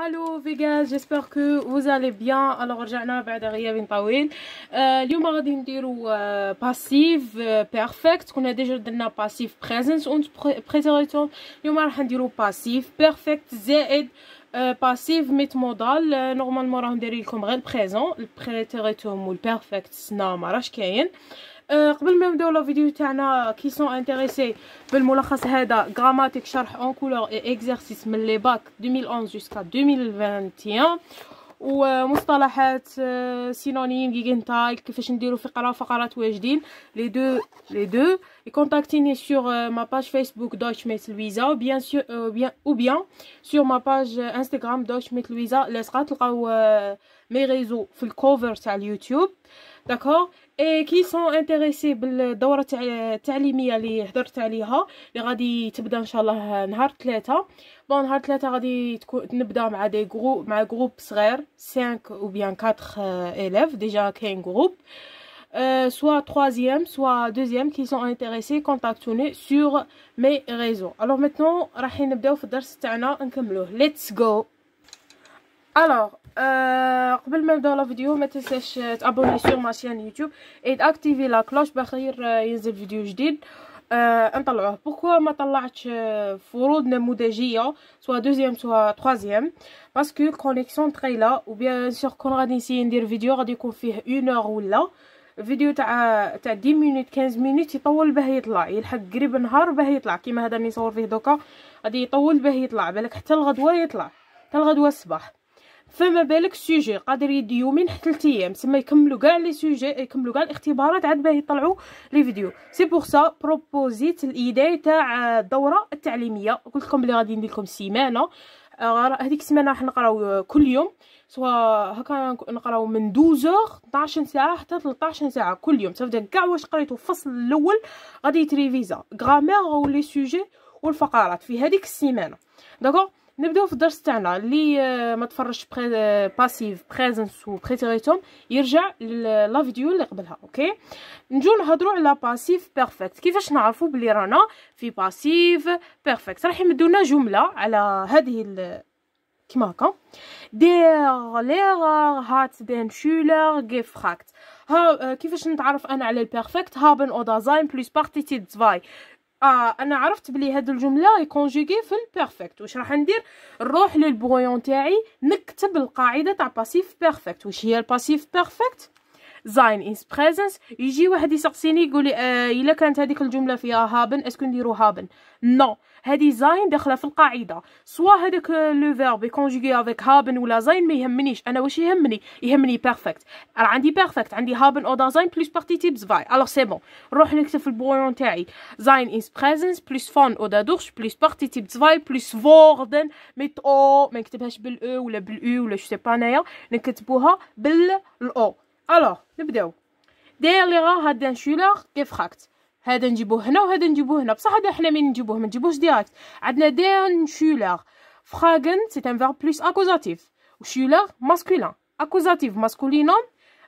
هلو فيغاز جيسبر كو وزالي بيان الوغ رجعنا بعد غياب طويل آه اليوم غادي نديرو آه باسيف آه بيرفكت كنا ديجا درنا باسيف بريزنت اون بريزوريتوم اليوم راح نديرو باسيف بيرفكت زائد باسيف ميت مودال نورمالمون راه ندير لكم غير البريزون البريتوريتوم والبيرفكت سنا ما راش كاين أه، قبل ما نبداو لا فيديو تاعنا كي سون انتريسي بالملخص هذا غراماتيك شرح اون كولور اي اكزرسيس من لي باك 2011 جوسكا 2021 ومصطلحات آه، سينونيم جيجنتايل كيفاش نديرو فقره فقرات واجدين لي دو لي دو كونتاكتيني سور ما باج فيسبوك دوش ميت لويزا او بيان سور او بيان سور ما باج انستغرام دوش ميت لويزا لاش تلقاو مي ريزو في الكوفر تاع اليوتيوب داكور اي كي سون انتريسي بالدوره التعليميه اللي هضرت عليها اللي غادي تبدا ان شاء الله نهار ثلاثة بون نهار ثلاثه غادي تكون نبدا مع دي جروب مع جروب صغير 5 او بيان 4 élèves ديجا كاين جروب Euh, soit troisième, soit deuxième qui sont intéressés, contactez-nous sur mes réseaux. Alors راح نبداو في الدرس تاعنا نكملوه. Let's go. Alors, euh, قبل ما نبداو لا فيديو ما تنساش تابوني سور ما شين يوتيوب et d'activer la cloche باخير euh, ينزل فيديو جديد. آه نطلعوه بوكو ما طلعتش آه، فروض نموذجيه سوا دوزيام سوا ترويزيام باسكو الكونيكسيون تقيله وبيان سور كون غادي نسيي ندير فيديو غادي يكون فيه 1 اور ولا فيديو تاع تاع 10 مينوت 15 مينوت يطول باه يطلع يلحق قريب نهار باه يطلع كيما هذا اللي نصور فيه دوكا غادي يطول باه يطلع بالك حتى الغدوه يطلع حتى الغدوه الصباح فما بالك سوجي قادر يدي يومين حتى ثلاث ايام تما يكملوا كاع لي سوجي يكملوا كاع الاختبارات عاد باه يطلعوا لي فيديو سي بوغ سا بروبوزيت الايدي تاع الدوره التعليميه قلت لكم بلي غادي ندير لكم سيمانه آه، هذيك السيمانه راح نقراو كل يوم سوا هكا نقراو من 12 12 ساعه حتى 13 ساعه كل يوم تفدا كاع واش قريتو الفصل الاول غادي يتريفيزا غرامير ولي سوجي والفقرات في هذيك السيمانه داكوغ نبداو في الدرس تاعنا اللي آه، ما تفرجش بري باسيف بريزنس و بريتيريتوم يرجع لا فيديو اللي قبلها اوكي نجو نهضروا على باسيف بيرفكت كيفاش نعرفوا بلي رانا في باسيف بيرفكت راح يمدونا جمله على هذه كيما هكا دير ليغ هات بين شولر gefragt ها آه، كيفاش نتعرف انا على البيرفكت هابن او دازاين بلس بارتي تي 2 اه انا عرفت بلي هاد الجمله يكونجيغي في البيرفكت واش راح ندير نروح للبويون تاعي نكتب القاعده تاع باسيف بيرفكت واش هي الباسيف بيرفكت زاين از بريزنس يجي واحد يسقسيني يقول لي آه الا كانت هذيك الجمله فيها هابن اسكو نديرو هابن نو no. هذه زاين داخله في القاعده سوا هذاك لو فيرب كونجوغي افيك هابن ولا زاين ما يهمنيش انا واش يهمني يهمني بيرفكت راه عندي بيرفكت عندي هابن او زاين بلوس بارتيتيب زفاي الوغ سي بون نروح نكتب في البرويون تاعي زاين از بريزنس بلس فون اودا دورش بلوس بارتيتيب زفاي بلس فوردن ميت او oh، ما نكتبهاش بالاو e ولا بالاو ولا جو سي با انايا نكتبوها بالاو الوغ نبداو داير لي غا هاد شولر كيف خاكت هذا نجيبوه هنا وهذا نجيبوه هنا بصح هذا حنا من نجيبوه ما نجيبوش ديريكت عندنا دان شولر فراغن سي ان فيرب بلس اكوزاتيف وشولر ماسكولين اكوزاتيف ماسكولينوم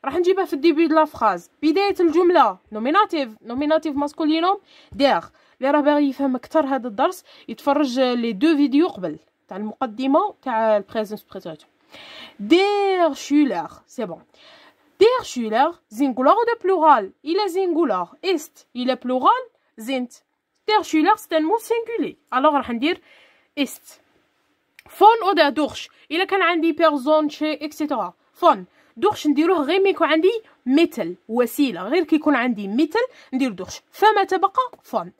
راح نجيبها في الديبي دو لا فراز بدايه الجمله نوميناتيف نوميناتيف ماسكولينوم دير اللي راه باغي يفهم اكثر هذا الدرس يتفرج لي دو فيديو قبل تاع المقدمه تاع البريزنس بريزونت ديغ شولر سي بون Der Schüler, singular ou de plural Il est singular. Ist, il est plural. Sind. Der Schüler, c'est un mot singulier. Alors, on va dire ist. Von ou de durch إلا كان عندي personne, chez, etc. Von. دوخش نديروه غير ما يكون عندي مثل وسيله غير كي يكون عندي مثل ندير دوخش فما تبقى فون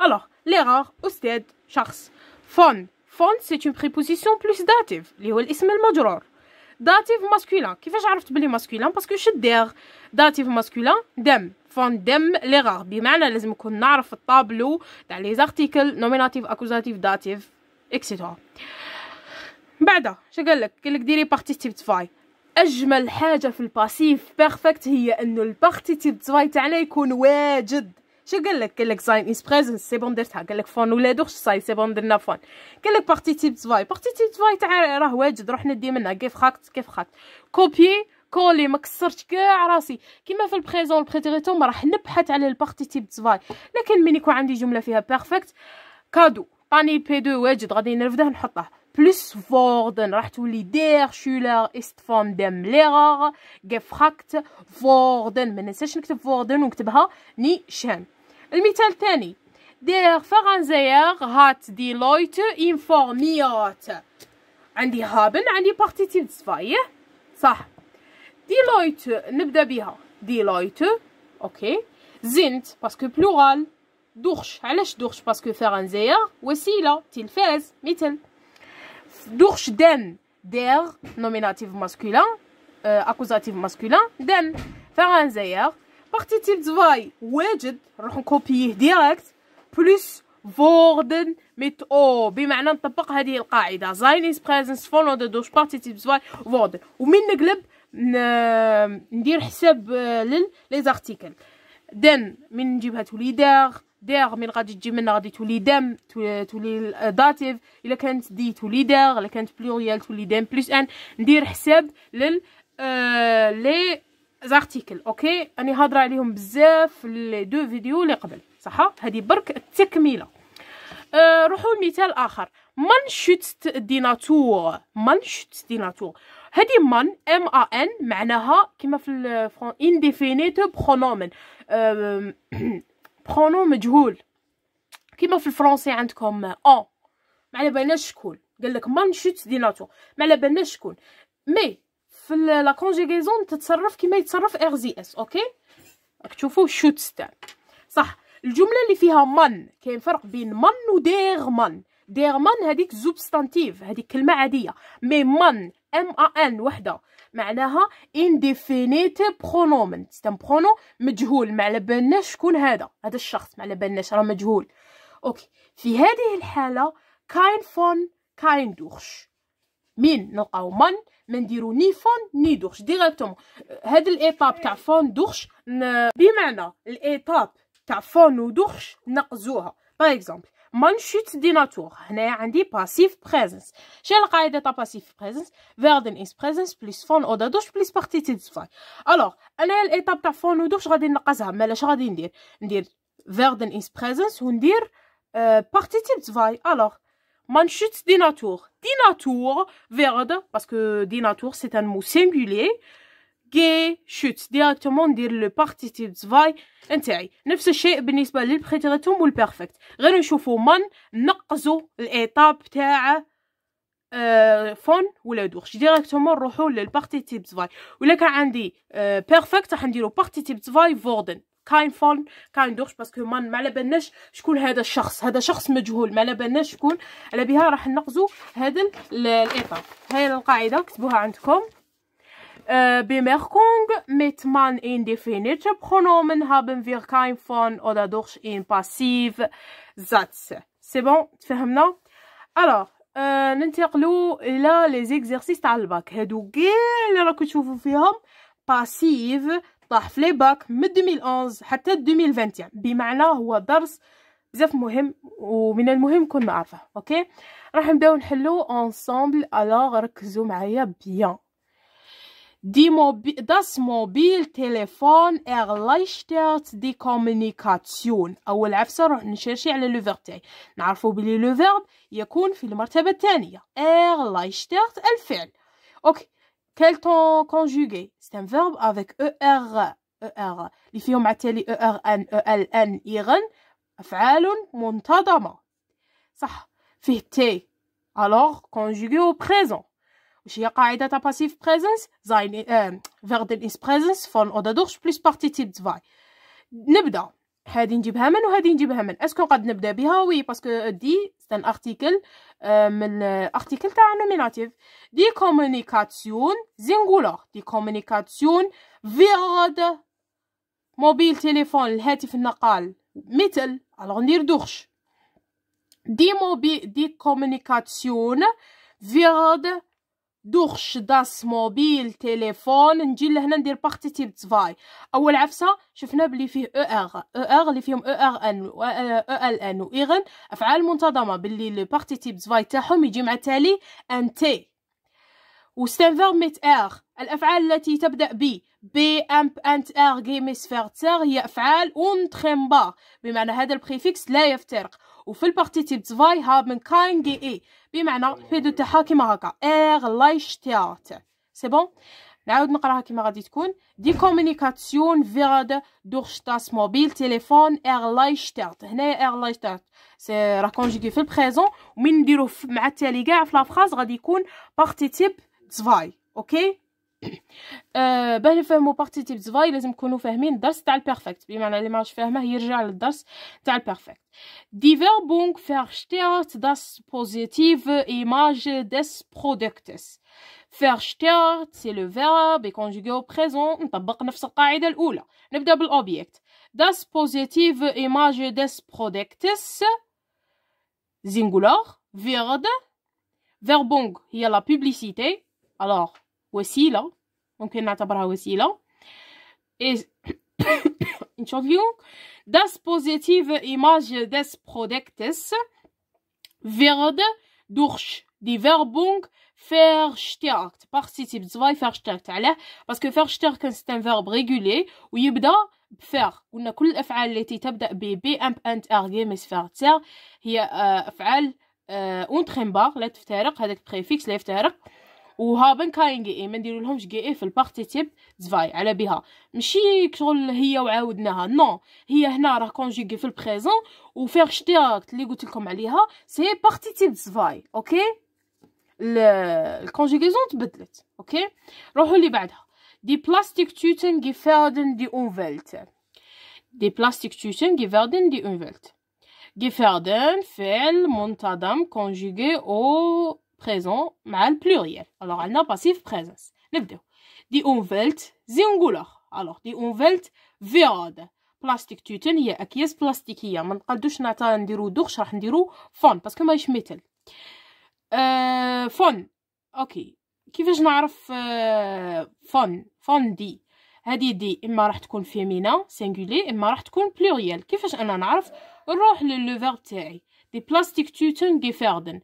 الوغ ليغار استاذ شخص فون فون سي اون بريبوزيسيون بلوس داتيف اللي هو الاسم المجرور داتيف ماسكولان كيفاش عرفت بلي ماسكولان باسكو شدير داتيف ماسكولان دم فون دم ليغار بمعنى لازم نكون نعرف الطابلو تاع لي زارتيكل نوميناتيف اكوزاتيف داتيف اكسيتيرا بعدا شو قال لك قال لك ديري تفاي اجمل حاجه في الباسيف بيرفكت هي انه تفاي تاعنا يكون واجد شو قال لك قال لك زاين اس بريزنس سي بون درتها قال لك فون ولا دوغش صاي سي بون درنا فون قال لك بارتي تيب زواي بارتي تيب تاع راه واجد روح ندي منها كيف خاكت كيف خاكت كوبي كولي ما كسرتش كاع راسي كيما في البريزون البريتيريتوم راح نبحث على البارتي تيب زواي لكن ملي يكون عندي جمله فيها بيرفكت كادو باني بي دو واجد غادي نرفده نحطه بلوس فوردن راح تولي دير شولر است فون دم ليغار خاكت فوردن ما ننساش نكتب فوردن ونكتبها نيشان المثال الثاني دير فرنزيغ هات دي لويت انفورميات عندي هابن عندي بارتيتيف دسفايه صح دي لويت نبدا بها دي لويت اوكي زنت باسكو بلورال دوخش علاش دوخش باسكو فرنزيغ وسيله تلفاز مثل دوخش دن دير نوميناتيف ماسكولان اكوزاتيف ماسكولان دن فرنزيغ بارتي تيل دواي واجد نروح نكوبييه ديريكت بلس فوردن ميت او بمعنى نطبق هذه القاعده زاينيس بريزنس فولون دو دوش بارتي تيب زواي فوردن ومن نقلب ندير حساب آه، لل لي زارتيكل دن من نجيبها تولي داغ داغ من غادي تجي من غادي تولي دم تولي آه، داتيف الا كانت دي تولي داغ الا كانت بلوريال تولي دم بلس ان ندير حساب لل آه، لي زارتيكل اوكي راني هضر عليهم بزاف في لي دو فيديو اللي قبل صح هذه برك التكمله أه روحوا مثال اخر من شوت ديناتور ناتور من شوتست هذه من ام ا ان معناها كما في الفرون انديفينيتو برونومن برونوم مجهول كما في الفرنسي عندكم اون ما على بالناش شكون قال لك من شوت ديناتور ما على بالناش شكون مي في لا كونجيغيزون تتصرف كما يتصرف ار زي اس اوكي راك تشوفوا شوت ستان صح الجمله اللي فيها من كاين فرق بين من ودير من دير من هذيك زوبستانتيف هذيك كلمه عاديه مي من ام ا ان وحده معناها انديفينيت برونومن ستان برونو مجهول ما على بالناش شكون هذا هذا الشخص ما على بالناش راه مجهول اوكي في هذه الحاله كاين فون كاين دوخش مين نلقاو من ما نديرو ني فون ني دوغش ديريكتومون هاد الايطاب تاع فون دوغش بمعنى الايطاب تاع فون ودوغش نقزوها باغ اكزومبل مانشوت دي ناتور هنايا عندي باسيف بريزنس شنو القاعده تاع باسيف بريزنس فيردن اس بريزنس بليس فون او دادوش بليس بارتي دفاي الوغ انا الايطاب تاع فون ودوغش غادي نقزها مالاش غادي ندير ندير فيردن اس بريزنس وندير بارتي دفاي الوغ manchut des natures. Des natures, verde, parce que des natures, c'est un mot singulier. chute directement ندير لو بارتيتيف زفاي نتاعي نفس الشيء بالنسبه للبريتريتوم والبيرفكت غير نشوفوا من نقزوا الايطاب تاع اه فون ولا دوغش ديريكتومون للبارتي تيب زفاي ولا كان عندي بيرفكت راح نديرو تيب زفاي فوردن كاين فون كاين دوغش باسكو ما ما على بالناش شكون هذا الشخص هذا شخص مجهول ما على بالناش شكون على بها راح نقزو هذا الايطا هاي القاعده كتبوها عندكم آه، ميت ان mit man من هابن فير كاين فون او دوغش ان باسيف زاتس سي بون تفهمنا؟ Alors, آه ننتقلوا الى لي زيكزيرسيس تاع الباك هادو كاع اللي راكم تشوفوا فيهم باسيف طاح في لي باك من 2011 حتى 2021 بمعنى هو درس بزاف مهم ومن المهم كون نعرفه اوكي راح نبداو نحلو انصامبل الوغ ركزوا معايا بيان دي موبي داس موبيل اغ erleichtert دي كومونيكاسيون اول عفسه نروح نشرشي على لو فيرب تاعي نعرفوا بلي لو فيرب يكون في المرتبه الثانيه erleichtert الفعل اوكي quel temps conjugué C'est un verbe avec er, er. Les filles ont matéli er, n, e, l, n, iran. F'alun, montadama. Ça, fêté. Alors, conjugué au présent. J'ai la qaïda ta passive présence. Zain, euh, verden is présence. Von odadurch plus partie type 2. N'ibda. هادي نجيبها من وهادي نجيبها من اسكو قد نبدا بها وي باسكو دي سان ارتيكل آه، من ارتيكل تاع نوميناتيف دي كومونيكاسيون زينغولار دي كومونيكاسيون فيرد موبيل تليفون الهاتف النقال مثل الوغ ندير دوغش دي موبي دي كومونيكاسيون فيرد دوخش داس موبيل تليفون نجي لهنا ندير بارتي تيب تفاي اول عفسه شفنا بلي فيه او ار او ار اللي فيهم او ار ان و او ال ان و ايغن افعال منتظمه باللي لو بارتي تيب تفاي تاعهم يجي مع تالي ان تي وستنفيرب ميت ار الافعال التي تبدا ب بي امب انت ار جيمس فيرتر هي افعال اون تريمبا بمعنى هذا البريفيكس لا يفترق وفي البارتيتيب من كاين دي اي بمعنى في دو تاعها كيما هكا Erleichtert سي بون نعاود نقراها كيما غادي تكون دي كومونيكاسيون فيرد دوغ تاس موبيل تيليفون Erleichtert هنايا Erleichtert سي راه كونجيكي في البريزون ومن نديروه مع التالي كاع في لافراز غادي يكون تيب تفاي اوكي آه، باه نفهمو بارتي تيب 2 لازم نكونو فاهمين الدرس تاع البيرفكت بمعنى اللي ماش فاهمه يرجع للدرس تاع البيرفكت ديفيربونغ فيرشتيرت داس بوزيتيف ايماج داس برودكتس فيرشتيرت سي لو فيرب كونجوغي او بريزون نطبق نفس القاعده الاولى نبدا بالاوبجيكت داس بوزيتيف ايماج داس برودكتس زينغولار فيرد فيربونغ هي لا بوبليسيتي الوغ وسيله ممكن نعتبرها وسيله انترفيو داس بوزيتيف ايماج داس برودكتس فيرد دورش دي فيربونغ فير شتيركت بارتيسيب زواي فير شتيركت علاه باسكو فير شتيرك سي ان فيرب ريغولي ويبدا بفير قلنا كل الافعال التي تبدا ب بي ام انت ار جيمس فير تير هي افعال اونتريم بار لا تفترق هذاك بريفيكس لا يفترق وهابن كاين كي ما نديرو لهمش اي في البارتي تيب زفاي على بها ماشي شغل هي وعاودناها نو هي هنا راه كونجيغي في البريزون وفيغ اشتراكت اللي قلت لكم عليها سي بارتي تيب زفاي اوكي الكونجيغيزون تبدلت اوكي روحوا اللي بعدها دي بلاستيك توتن gefährden دي اونفيلت دي بلاستيك توتن gefährden دي جي gefährden فعل منتظم كونجيغي او بريزون مع البلوريال الوغ عندنا باسيف بريزنس نبداو دي اونفلت زينغولار الوغ دي اونفلت فيراد بلاستيك توتن هي اكياس بلاستيكيه ما نقدوش نعطا نديرو دوغش راح نديرو فون باسكو ماهيش ميتل فون اوكي كيفاش نعرف فون فون دي هادي دي اما راح تكون فيمينا سينغولي اما راح تكون بلوريال كيفاش انا نعرف نروح للو فيرب تاعي دي بلاستيك توتن دي فيردن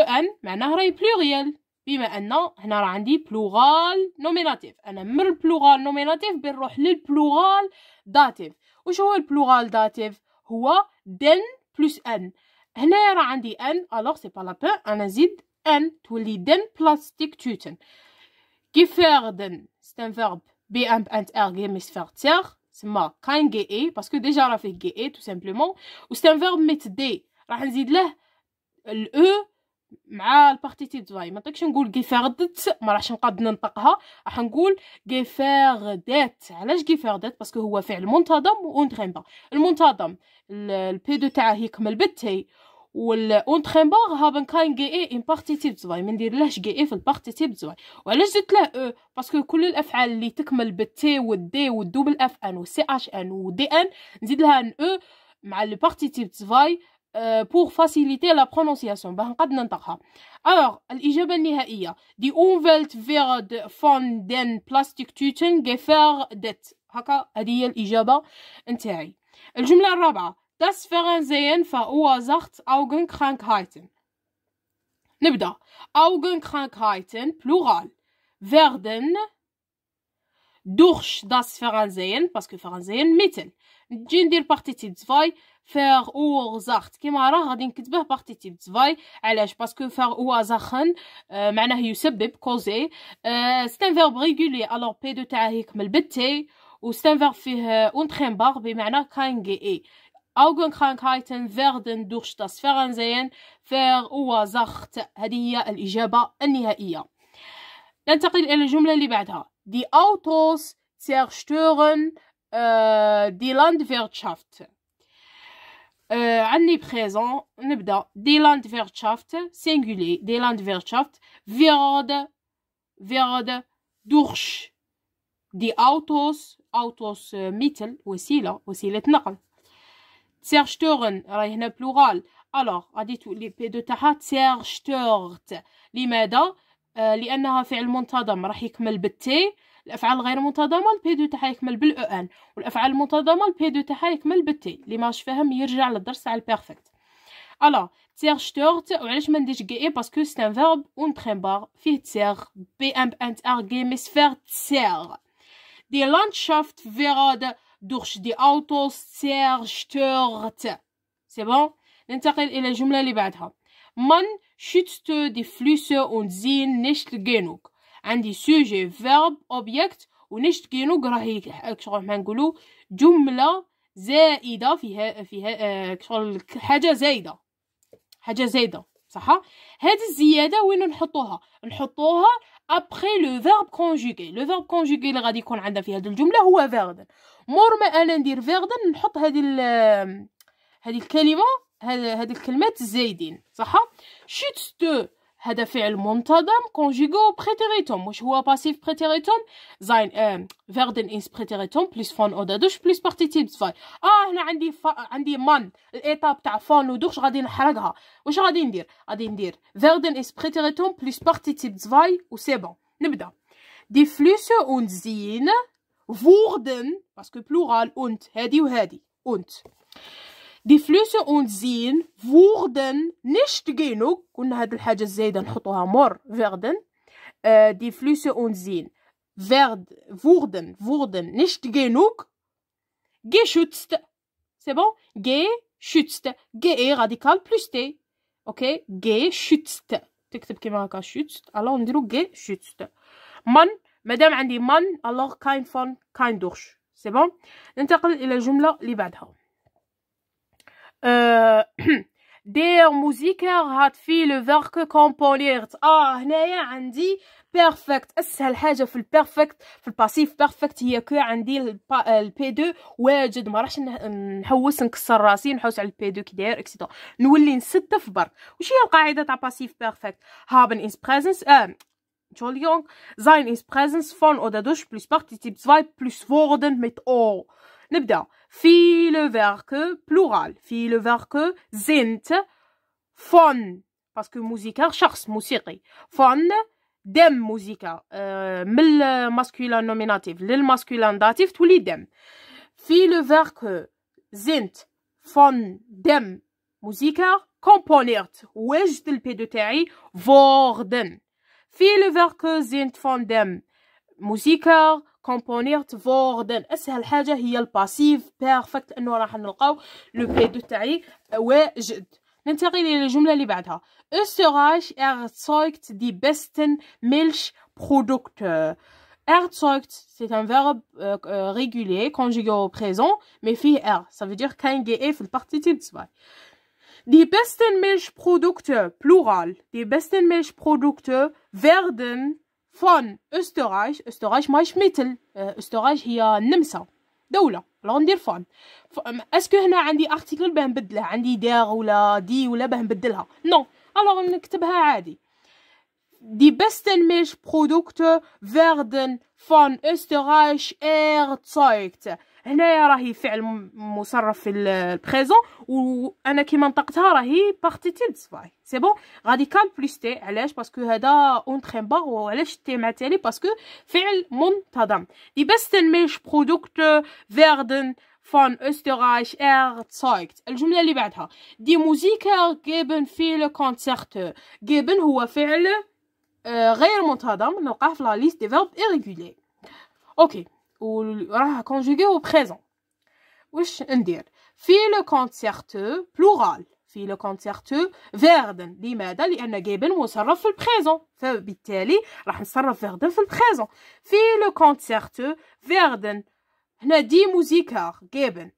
ان e معناه راهي بلوريال بما ان هنا راه عندي بلوغال نوميناتيف انا من البلوغال نوميناتيف بنروح للبلوغال داتيف وش هو البلوغال داتيف هو دن بلس ان هنا راه عندي ان الوغ سي با لا بو انا نزيد ان تولي دن بلاستيك توتن كيف دن سي ان فيرب بي ام انت ار غيمس تيغ تسمى كاين جي اي باسكو ديجا راه فيه جي اي تو سامبلومون و سي ان فيرب ميت دي راح نزيد له الاو مع تي فاي ما نطيقش نقول كيفاردت ما راحش نقاد ننطقها راح نقول كيفاردات علاش كيفاردات باسكو هو فعل منتظم وانتريمبا المنتظم دو تاعه يكمل بالتي ها هابن كاين جي اي ان تي زواي ما نديرلهش جي اي في تي زواي وعلاش زدت له او e؟ باسكو كل الافعال اللي تكمل بالتي والدي والدوبل اف ان والسي اش ان ودي ان نزيد لها ان او e مع تي زواي بور فاسيليتي لا برونونسياسيون باه نقد ننطقها الوغ الاجابه النهائيه دي اونفيلت فيرد فون دين بلاستيك توتن غيفير ديت هكا هذه هي الاجابه نتاعي الجمله الرابعه Das Fernsehen verursacht Augenkrankheiten. نبدا Augenkrankheiten plural werden durch das Fernsehen, parce que Fernsehen mittel. نجي ندير بارتي تيب 2 فيغ او زاخت كيما راه غادي نكتبه تيب زفاي علاش باسكو فيغ او زاخن معناه يسبب كوزي آه ستان فيرب ريغولي الوغ بي دو تاعه يكمل بالتي وستان فيرب فيه اونتريمبار بمعنى كاين جي اي Augenkrankheiten werden durch das او زاخت هذه هي الإجابة النهائية. ننتقل إلى الجملة اللي بعدها. دي أوتوس zerstören äh, die Landwirtschaft. آه عني بخيزون نبدا دي لاند فيرتشافت سينغولي دي لاند فيرتشافت فيرود فيرود دورش دي اوتوس اوتوس ميتل وسيله وسيله نقل تسيرشتورن راهي هنا بلورال الوغ غادي تولي بي دو تاعها تسيرشتورت لماذا آه، لانها فعل منتظم راح يكمل بالتي الافعال غير منتظمه البي دو تاعها يكمل بالاو ان والافعال المنتظمه البي دو تاعها يكمل بالتي اللي ماش فاهم يرجع للدرس تاع البيرفكت الو تيغ شتورت وعلاش ما نديش جي اي باسكو سي ان فيرب اون بار فيه تيغ بي ام انت ار جي مسفير تيغ دي لاندشافت فيراد دورش دي اوتوس تيغ شتورت سي بون ننتقل الى الجمله اللي بعدها من die دي und Seen نشت جينوك عندي سوجي فيرب اوبجكت ونشت جينوك راهي شغل ما نقولو جمله زائده فيها فيها شغل حاجه زايده حاجه زايده صح هاد الزياده وين نحطوها نحطوها ابخي لو فيرب كونجوغي لو فيرب كونجوغي اللي غادي يكون عندنا في هاد الجمله هو فيردن مور ما انا ندير فيردن نحط هذه هاد الكلمه هاد الكلمات الزايدين صح شيتس دو هذا فعل منتظم كونجيغو بريتيريتوم واش هو باسيف بريتيريتوم زين فيردن انس بريتيريتوم بلس فون اودا دوش بلس بارتيتيب زفاي اه هنا عندي فا عندي مان الايتاب تاع فون دوش غادي نحرقها واش غادي ندير غادي ندير فيردن انس بريتيريتوم بلس بارتيتيب زفاي و سي بون نبدا دي فلوس اون زين فوردن باسكو بلورال اونت هادي وهادي اونت دي فلوس اونزين ووردن نشت جينو كنا هاد الحاجه الزايده نحطوها مور فيردن آه دي فلوس اونزين فيرد ووردن ووردن نشت جينوك جي شوتست سي بون جي شوتست جي اي راديكال بلس تي اوكي جي شوتست تكتب كيما هكا شوتست الوغ نديرو جي شوتست من مادام عندي من الوغ كاين فون كاين دورش سي بون ننتقل الى الجمله اللي بعدها دير موزيكا هات في لو فيرك كومبونيرت اه هنايا عندي بيرفكت اسهل حاجه في البيرفكت في الباسيف بيرفكت هي كو عندي البي 2 واجد ما راحش نحوس نكسر راسي نحوس على البي 2 كي داير اكسيتون نولي في برك واش هي القاعده تاع باسيف بيرفكت هابن از بريزنس اه Entschuldigung, sein ist Präsens von oder durch plus Partizip 2 plus wurden mit O. نبدا في لو فيرب بلورال في لو فيرب زنت فون باسكو موزيكا شخص موسيقي فون دم موزيكا آه، من الماسكولان نوميناتيف للماسكولان داتيف تولي دم في لو فيرب زنت فون دم موزيكا كومبونيرت وجد البيدو تاعي فوردن في لو فيرب زنت فون دم موزيكا كومبونيرت فوردن اسهل حاجه هي الباسيف بيرفكت انه راح نلقاو لو بي دو تاعي österreich erzeugt die besten milchprodukte erzeugt c'est un verbe euh, régulier conjugué au présent mais fi er ça veut dire كاين جي في البارتيتيب تبعي Die besten Milchprodukte, plural, die besten Milchprodukte werden فون أستوراج أستوراج ماهيش ميتل آه، أستوراج هي النمسا دولة الوغ ندير فون ف... اسكو هنا عندي ارتيكل باه نبدله عندي دير ولا دي ولا باه نبدلها نو الوغ نكتبها عادي دي ميش besten فيردن فون von Österreich erzeugt. هنايا راهي فعل مصرف في البريزون وانا كيما نطقتها راهي بارتي تيل صفاي سي بون غادي كان بلس تي علاش باسكو هذا تريم بار وعلاش تي مع تالي باسكو فعل منتظم دي بس ميش برودكت فيردن فون ار تسايكت الجمله اللي بعدها دي موزيكا جيبن في لو كونسيرت جيبن هو فعل آه، غير منتظم نلقاه في لا ليست دي فيرب اوكي وراها كونجوغي بريزون واش ندير في لو كونسيرتو بلورال في لو كونسيرتو فيردن لماذا لان جيبن مصرف في البريزون فبالتالي راح نصرف فيردن في البريزون في لو كونسيرتو فيردن هنا دي موزيكار جيبن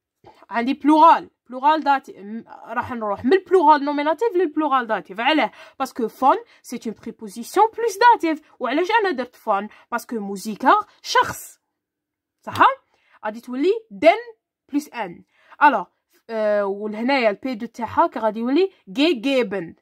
عندي بلورال بلورال داتي راح نروح من البلورال نوميناتيف للبلورال داتيف علاه باسكو فون سي اون بريبوزيسيون بلوس داتيف وعلاش انا درت فون باسكو موزيكار شخص صح غادي تولي دن بلس ان الو أه ولهنايا دو تاعها غادي يولي جي جيبن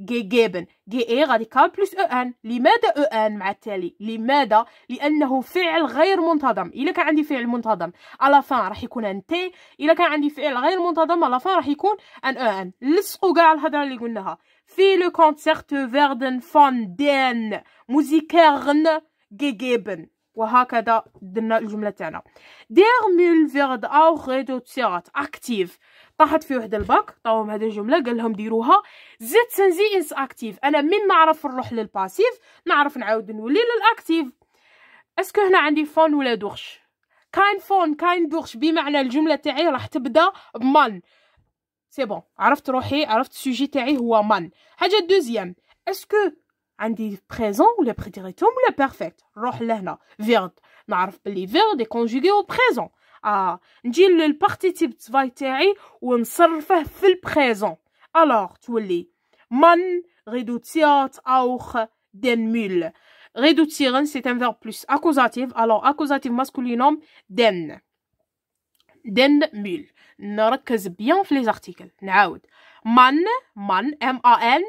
جي جيبن جي اي غادي كال بلس او ان لماذا او ان مع التالي لماذا لانه فعل غير منتظم الا كان عندي فعل منتظم على فان راح يكون ان تي الا كان عندي فعل غير منتظم على فان راح يكون ان او ان لصقوا كاع الهضره اللي قلناها في لو كونسيرت فيردن فان دين موزيكارن جي جيبن وهكذا درنا الجمله تاعنا دير فيرد او تيرات اكتيف طاحت في واحد الباك طاوهم هذه الجمله قال لهم ديروها زيت سنزي انس اكتيف انا من نعرف نروح للباسيف نعرف نعاود نولي للاكتيف اسكو هنا عندي فون ولا دوغش كاين فون كاين دوغش بمعنى الجمله تاعي راح تبدا بمان سي بون عرفت روحي عرفت السوجي تاعي هو مان حاجه دوزيام اسكو Un dit présent ou le prédéritum ou le perfect. Rouh l'haina. Verde. li pas à verde conjuguer au présent. Ah. N'jile le partitif de ou un sarfèh fil présent. Alors, tu lis. Man réduititat auch den mule. Réduitiren, c'est un verbe plus accusatif. Alors, accusatif masculinum den. Den mule. N'rekise bien les articles. N'aoud. Man, man, m-a-n,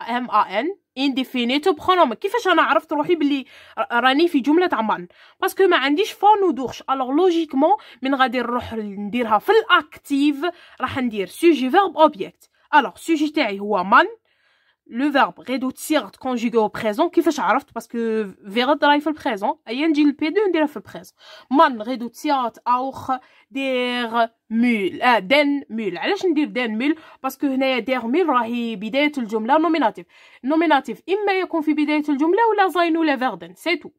m-a-n. انديفينيتو بخونوم كيفاش انا عرفت روحي بلي راني في جمله تاع باسكو ما عنديش فون دوغش الوغ لوجيكمون من غادي نروح نديرها في الاكتيف راح ندير سوجي فيرب اوبجيكت الوغ سوجي تاعي هو مان لو فيرب غيدوز صيغه كونجوغي او بريزون كيفاش عرفت باسكو فيرد راهي في البريزون ايا نجي للبي دو نديرها في البريزون مان غيدوز صيغه اوخ دير مول اه دان مول علاش ندير دان مول باسكو هنايا دير مول راهي بدايه الجمله نوميناتيف نوميناتيف اما يكون في بدايه الجمله ولا زاين ولا فيردن سي تو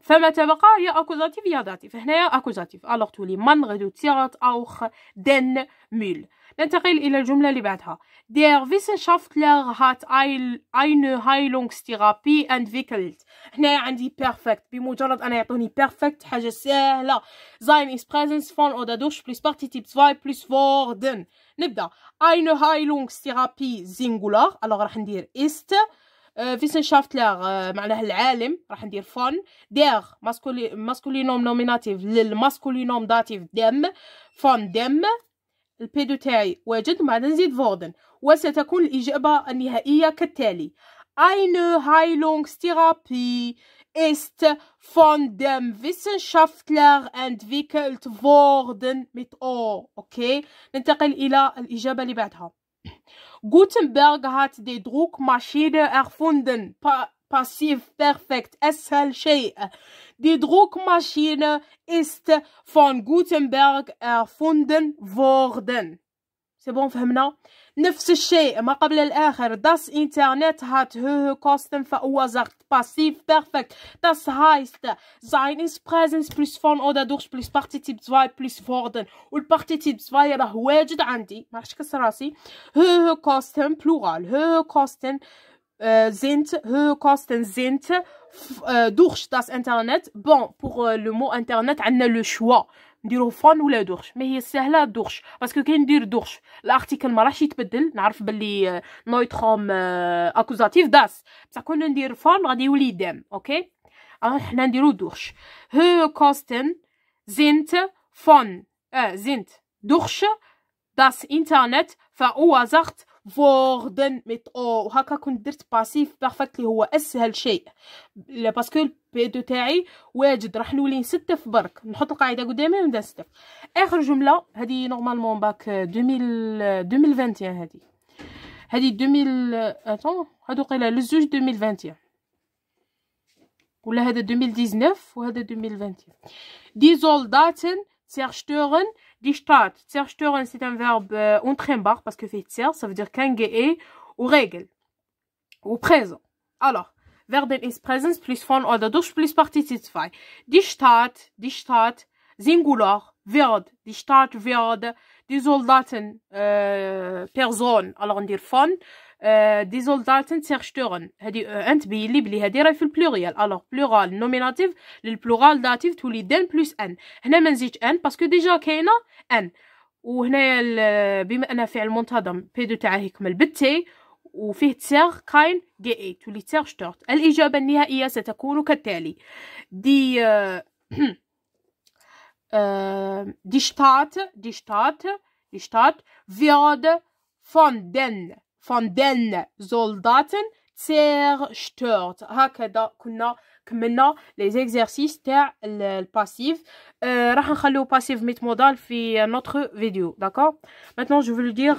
فما تبقى يا اكوزاتيف يا داتيف هنايا اكوزاتيف الوغ تولي مان غيدوز صيغه اوخ دان مول ننتقل إلى الجملة اللي بعدها Der Wissenschaftler hat eine Heilungstherapie entwickelt هنا عندي perfect بمجرد أنا يعطوني perfect حاجة سهلة sein ist Präsenz von oder durch plus partizip 2 plus worden نبدأ eine Heilungstherapie singular alors راح ندير ist Wissenschaftler معناها العالم راح ندير فون der ماسكولينوم نوميناتيف للماسكولينوم داتيف dem فون dem البيدو تاعي واجد معدن نزيد فوردن وستكون الإجابة النهائية كالتالي eine therapy ist von dem Wissenschaftler entwickelt worden mit O okay ننتقل إلى الإجابة اللي بعدها Gutenberg hat die Druckmaschine erfunden Passiv Perfekt SLG. Die Druckmaschine ist von Gutenberg erfunden worden. سي بون فهمنا نفس الشيء ما قبل الاخر das Internet hat höhere Kosten verursacht passiv perfekt das heißt sein ist Präsens plus von oder durch plus Partizip 2 plus worden und Partizip 2 راه واجد عندي ما عرفتش كسر راسي höhere Kosten plural höhere Kosten sind, euh, he kosten sind, euh, durch das internet bon pour euh, le mot internet عندنا le choix نديرو فون ولا دوخش ما هي سهله دوخش باسكو كي ندير دوخش الارتيكل ما راحش يتبدل نعرف باللي نويتروم اكوزاتيف داس بصح كون ندير فون غادي يولي دام اوكي حنا نديرو دوخش هو كوستن زينت فون اه زينت دوخش داس انترنت فاوازخت فوردن ميت او وهكا كنت درت باسيف بيرفكت اللي هو اسهل شيء باسكو البي دو تاعي واجد راح نولي في برك نحط القاعده قدامي ونبدا نستف اخر جمله هذه نورمالمون باك 2021 هذه هذه 2000 اتون هادو قيله للزوج 2021 ولا هذا 2019 وهذا 2020 دي داتن سيرشتورن Die Stadt zerstören, c'est un verbe euh, entraînbar parce que fait zer, ça veut dire ge ou regel. Ou présent. Alors, werden ist Präsens plus von oder durch plus Partizip 2. Die Stadt, die Stadt, Singular, wird, die Stadt wird, die Soldaten, äh, euh, Person, alors on dit von, آه، دي زولداتن تيغشتوغن هادي آه، ان تبين لي بلي هادي راهي في البلوريال الوغ بلورال نوميناتيف للبلورال داتيف تولي دان بلوس ان هنا ما نزيدش ان باسكو ديجا كاينه ان وهنايا آه، بما ان فعل منتظم بي دو تاعه يكمل بالتي وفيه تساغ كاين دي اي تولي تساغ شتورت الإجابة النهائية ستكون كالتالي دي دي شتات دي شتات دي شتات فيرد فون دن von den Soldaten zerstört. les exercices تاع الباسيف راح نخليو notre vidéo d'accord maintenant je veux le dire